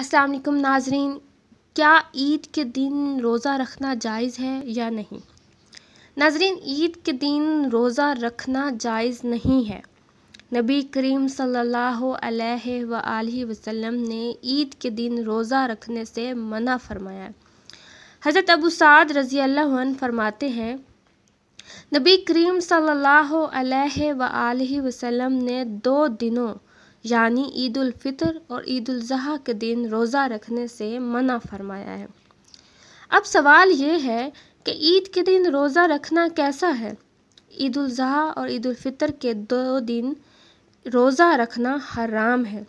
असलम नाजरीन क्या ईद के दिन रोज़ा रखना जायज़ है या नहीं नाजरीन ईद के दिन रोज़ा रखना जायज़ नहीं है नबी करीम सल्ला वसम ने ईद के दिन रोज़ा रखने से मना फरमाया हज़रत अबू साद रज़ी अल्लाह फरमाते हैं नबी करीम सल्ला अलैहि व ने दो दिनों यानी ईद फ़ितर और ईद उज़हा के दिन रोज़ा रखने से मना फरमाया है अब सवाल ये है कि ईद के दिन रोज़ा रखना कैसा है ईद उज़हा और ईद फ़ितर के दो दिन रोज़ा रखना हराम है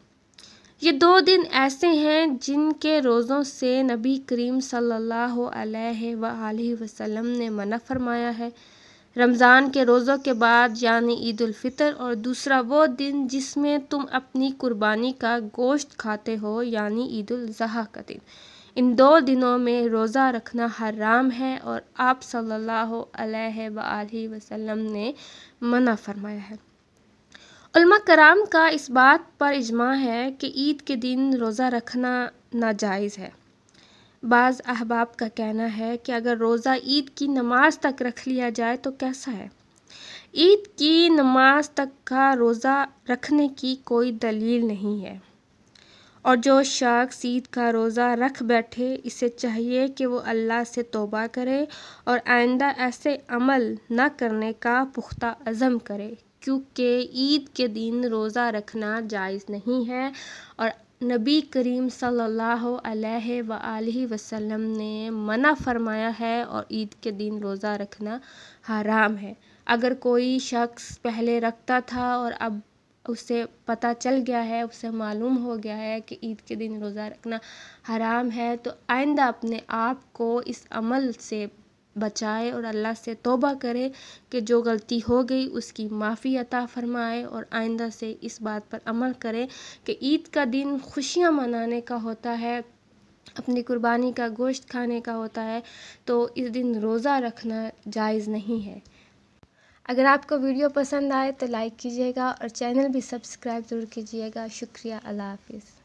ये दो दिन ऐसे हैं जिनके रोज़ों से नबी करीम सल्लल्लाहु अलैहि वसल्लम ने मना फरमाया है रमज़ान के रोज़ों के बाद यानी ईद फ़ितर और दूसरा वो दिन जिसमें तुम अपनी कुर्बानी का गोश्त खाते हो यानी ईद अज़हा का दिन इन दो दिनों में रोज़ा रखना हराम है और आप सल्लल्लाहु अलैहि सल्ला वसल्लम ने मना फरमाया है उल्मा कराम का इस बात पर इजमा है कि ईद के दिन रोज़ा रखना नाजायज़ है बाज़ अहबाब का कहना है कि अगर रोज़ा ईद की नमाज तक रख लिया जाए तो कैसा है ईद की नमाज तक का रोज़ा रखने की कोई दलील नहीं है और जो शख्स ईद का रोज़ा रख बैठे इसे चाहिए कि वो अल्लाह से तोबा करे और आइंदा ऐसे अमल न करने का पुख्ता अज़म करे क्योंकि ईद के दिन रोज़ा रखना जायज़ नहीं है और नबी करीम सल्लल्लाहु अलैहि वआलि वसल्लम ने मना फरमाया है और ईद के दिन रोज़ा रखना हराम है अगर कोई शख्स पहले रखता था और अब उसे पता चल गया है उसे मालूम हो गया है कि ईद के दिन रोज़ा रखना हराम है तो आइंदा अपने आप को इस अमल से बचाए और अल्लाह से तोबा करे कि जो गलती हो गई उसकी माफ़ी अता फरमाए और आइंदा से इस बात पर अमल करे कि ईद का दिन खुशियाँ मनाने का होता है अपनी कुर्बानी का गोश्त खाने का होता है तो इस दिन रोज़ा रखना जायज़ नहीं है अगर आपको वीडियो पसंद आए तो लाइक कीजिएगा और चैनल भी सब्सक्राइब ज़रूर कीजिएगा शुक्रिया अल्लाह हाफिज़